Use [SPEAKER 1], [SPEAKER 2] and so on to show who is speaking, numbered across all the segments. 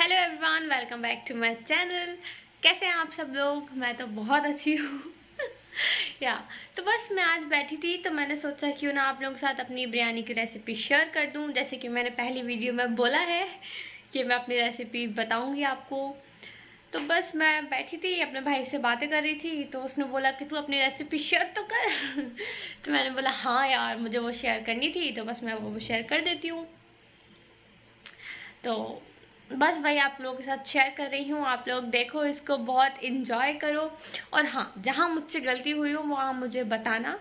[SPEAKER 1] hello everyone welcome back to my channel कैसे हैं आप सब लोग मैं तो बहुत अच्छी हूँ या तो बस मैं आज बैठी थी तो मैंने सोचा क्यों ना आप लोगों के साथ अपनी बिरयानी की रेसिपी शेयर कर दूँ जैसे कि मैंने पहली वीडियो में बोला है कि मैं अपनी रेसिपी बताऊँगी आपको तो बस मैं बैठी थी अपने भाई से बातें कर रही थी तो उसने बोला कि तू अपनी रेसिपी शेयर तो कर तो मैंने बोला हाँ यार मुझे वो शेयर करनी थी तो बस मैं वो शेयर कर देती हूँ तो बस वही आप लोगों के साथ शेयर कर रही हूँ आप लोग देखो इसको बहुत इन्जॉय करो और हाँ जहाँ मुझसे गलती हुई हो वहाँ मुझे बताना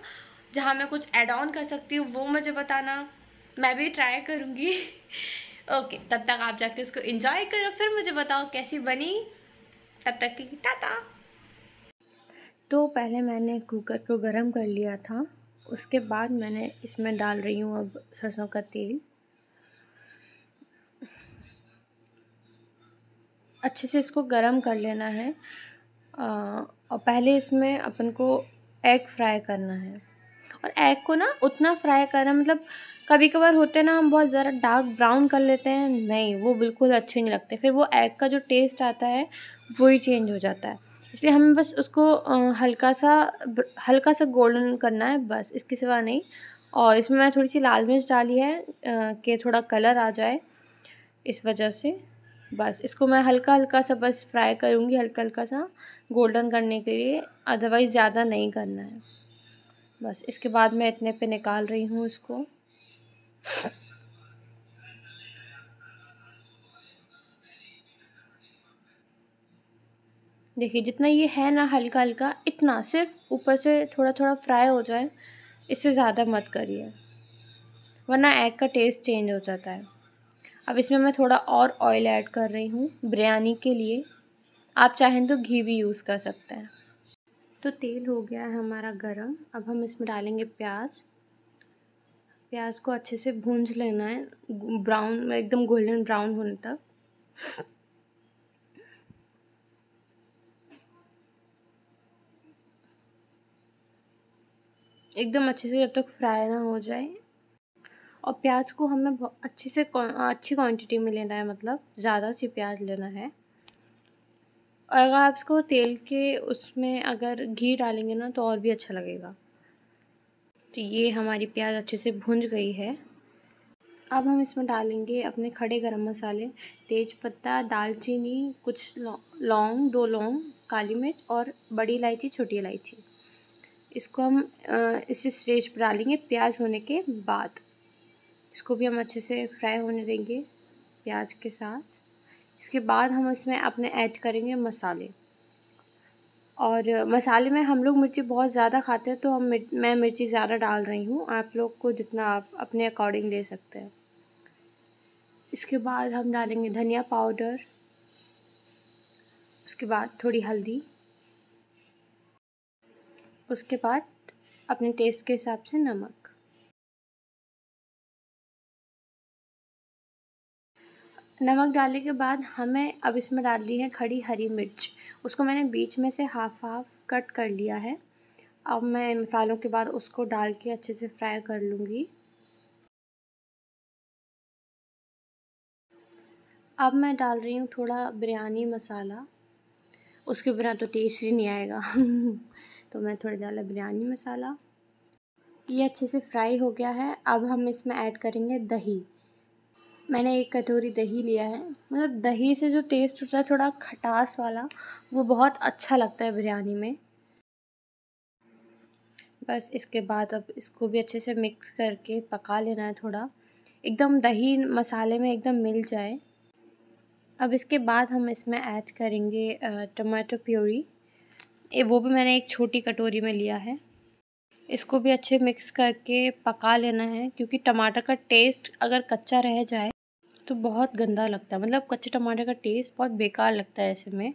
[SPEAKER 1] जहाँ मैं कुछ एड ऑन कर सकती हूँ वो मुझे बताना मैं भी ट्राई करूँगी ओके तब तक आप जाके उसको इन्जॉय करो फिर मुझे बताओ कैसी बनी तब तक की टाटा तो पहले मैंने कुकर को गर्म कर लिया था उसके बाद मैंने इसमें डाल रही हूँ अब सरसों का तेल अच्छे से इसको गर्म कर लेना है और पहले इसमें अपन को एग फ्राई करना है और एग को ना उतना फ्राई करना मतलब कभी कभार होते हैं ना हम बहुत ज़रा डार्क ब्राउन कर लेते हैं नहीं वो बिल्कुल अच्छे नहीं लगते फिर वो एग का जो टेस्ट आता है वही चेंज हो जाता है इसलिए हमें बस उसको हल्का सा हल्का सा गोल्डन करना है बस इसके सिवा नहीं और इसमें मैं थोड़ी सी लाल मिर्च डाली है कि थोड़ा कलर आ जाए इस वजह से बस इसको मैं हल्का हल्का सा बस फ्राई करूँगी हल्का हल्का सा गोल्डन करने के लिए अदरवाइज़ ज़्यादा नहीं करना है बस इसके बाद मैं इतने पे निकाल रही हूँ इसको देखिए जितना ये है ना हल्का हल्का इतना सिर्फ ऊपर से थोड़ा थोड़ा फ्राई हो जाए इससे ज़्यादा मत करिए वरना एग का टेस्ट चेंज हो जाता है अब इसमें मैं थोड़ा और ऑयल ऐड कर रही हूँ बिरयानी के लिए आप चाहें तो घी भी यूज़ कर सकते हैं तो तेल हो गया है हमारा गरम अब हम इसमें डालेंगे प्याज प्याज को अच्छे से भूंज लेना है ब्राउन एकदम गोल्डन ब्राउन होने तक एकदम अच्छे से जब तक फ्राई ना हो जाए और प्याज को हमें अच्छे से अच्छी क्वांटिटी में लेना है मतलब ज़्यादा सी प्याज लेना है और अगर आप इसको तेल के उसमें अगर घी डालेंगे ना तो और भी अच्छा लगेगा तो ये हमारी प्याज अच्छे से भुंज गई है अब हम इसमें डालेंगे अपने खड़े गरम मसाले तेज पत्ता दालचीनी कुछ लौंग दो लौंग काली मिर्च और बड़ी इलायची छोटी इलायची इसको हम इसी स्टेज पर डालेंगे प्याज होने के बाद इसको भी हम अच्छे से फ्राई होने देंगे प्याज के साथ इसके बाद हम इसमें अपने ऐड करेंगे मसाले और मसाले में हम लोग मिर्ची बहुत ज़्यादा खाते हैं तो हम मिर्च मैं मिर्ची ज़्यादा डाल रही हूँ आप लोग को जितना आप अपने अकॉर्डिंग ले सकते हैं इसके बाद हम डालेंगे धनिया पाउडर उसके बाद थोड़ी हल्दी उसके बाद अपने टेस्ट के हिसाब से नमक नमक डालने के बाद हमें अब इसमें डाल ली है खड़ी हरी मिर्च उसको मैंने बीच में से हाफ हाफ कट कर लिया है अब मैं मसालों के बाद उसको डाल के अच्छे से फ्राई कर लूँगी अब मैं डाल रही हूँ थोड़ा बिरयानी मसाला उसके बिना तो टेस्ट ही नहीं आएगा तो मैं थोड़ा डाला बिरयानी मसाला ये अच्छे से फ्राई हो गया है अब हम इसमें ऐड करेंगे दही मैंने एक कटोरी दही लिया है मतलब दही से जो टेस्ट होता है थोड़ा खटास वाला वो बहुत अच्छा लगता है बिरयानी में बस इसके बाद अब इसको भी अच्छे से मिक्स करके पका लेना है थोड़ा एकदम दही मसाले में एकदम मिल जाए अब इसके बाद हम इसमें ऐड करेंगे टमाटो प्योरी ए, वो भी मैंने एक छोटी कटोरी में लिया है इसको भी अच्छे मिक्स करके पका लेना है क्योंकि टमाटर का टेस्ट अगर कच्चा रह जाए तो बहुत गंदा लगता है मतलब कच्चे टमाटर का टेस्ट बहुत बेकार लगता है ऐसे में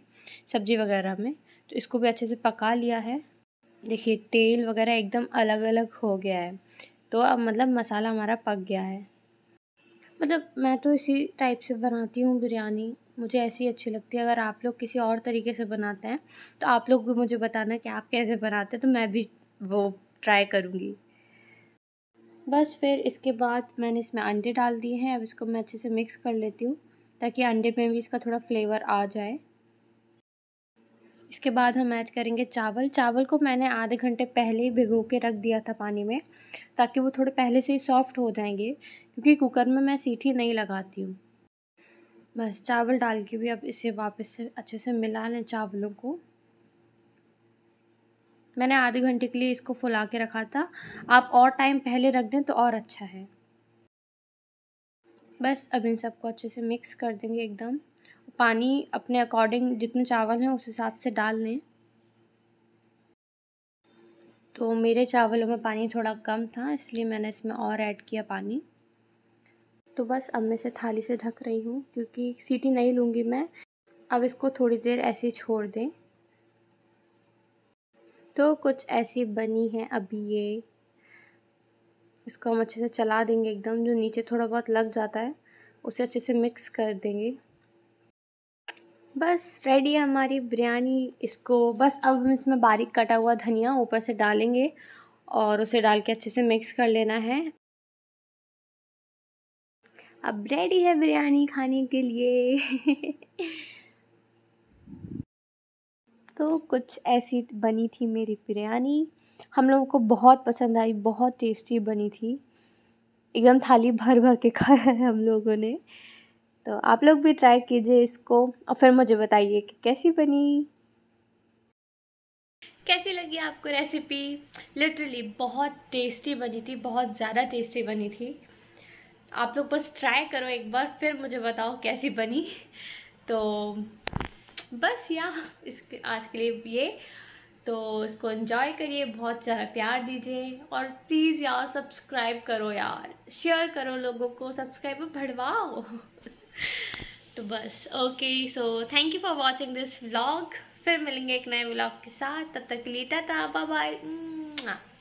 [SPEAKER 1] सब्ज़ी वगैरह में तो इसको भी अच्छे से पका लिया है देखिए तेल वगैरह एकदम अलग अलग हो गया है तो अब मतलब मसाला हमारा पक गया है मतलब मैं तो इसी टाइप से बनाती हूँ बिरयानी मुझे ऐसी अच्छी लगती है अगर आप लोग किसी और तरीके से बनाते हैं तो आप लोग भी मुझे बताना कि आप कैसे बनाते हैं तो मैं भी वो ट्राई करूँगी बस फिर इसके बाद मैंने इसमें अंडे डाल दिए हैं अब इसको मैं अच्छे से मिक्स कर लेती हूँ ताकि अंडे में भी इसका थोड़ा फ्लेवर आ जाए इसके बाद हम ऐड करेंगे चावल चावल को मैंने आधे घंटे पहले ही भिगो के रख दिया था पानी में ताकि वो थोड़े पहले से ही सॉफ्ट हो जाएंगे क्योंकि कुकर में मैं सीटी नहीं लगाती हूँ बस चावल डाल के भी अब इसे वापस से अच्छे से मिला लें चावलों को मैंने आधे घंटे के लिए इसको फुला के रखा था आप और टाइम पहले रख दें तो और अच्छा है बस अब इन सबको अच्छे से मिक्स कर देंगे एकदम पानी अपने अकॉर्डिंग जितने चावल हैं उस हिसाब से डाल लें तो मेरे चावलों में पानी थोड़ा कम था इसलिए मैंने इसमें और ऐड किया पानी तो बस अब मैं इसे थाली से ढक रही हूँ क्योंकि सीटी नहीं लूँगी मैं अब इसको थोड़ी देर ऐसे ही छोड़ दें तो कुछ ऐसी बनी है अभी ये इसको हम अच्छे से चला देंगे एकदम जो नीचे थोड़ा बहुत लग जाता है उसे अच्छे से मिक्स कर देंगे बस रेडी है हमारी बिरयानी इसको बस अब हम इसमें बारीक कटा हुआ धनिया ऊपर से डालेंगे और उसे डाल के अच्छे से मिक्स कर लेना है अब रेडी है बिरयानी खाने के लिए तो कुछ ऐसी बनी थी मेरी बिरयानी हम लोगों को बहुत पसंद आई बहुत टेस्टी बनी थी एकदम थाली भर भर के खाया है हम लोगों ने तो आप लोग भी ट्राई कीजिए इसको और फिर मुझे बताइए कि कैसी बनी कैसी लगी आपको रेसिपी लिटरली बहुत टेस्टी बनी थी बहुत ज़्यादा टेस्टी बनी थी आप लोग बस ट्राई करो एक बार फिर मुझे बताओ कैसी बनी तो बस या इस आज के लिए ये तो इसको इन्जॉय करिए बहुत ज़्यादा प्यार दीजिए और प्लीज़ यार सब्सक्राइब करो यार शेयर करो लोगों को सब्सक्राइब भरवाओ तो बस okay so thank you for watching this vlog फिर मिलेंगे एक नए व्लॉग के साथ तब तक के था बाय बाय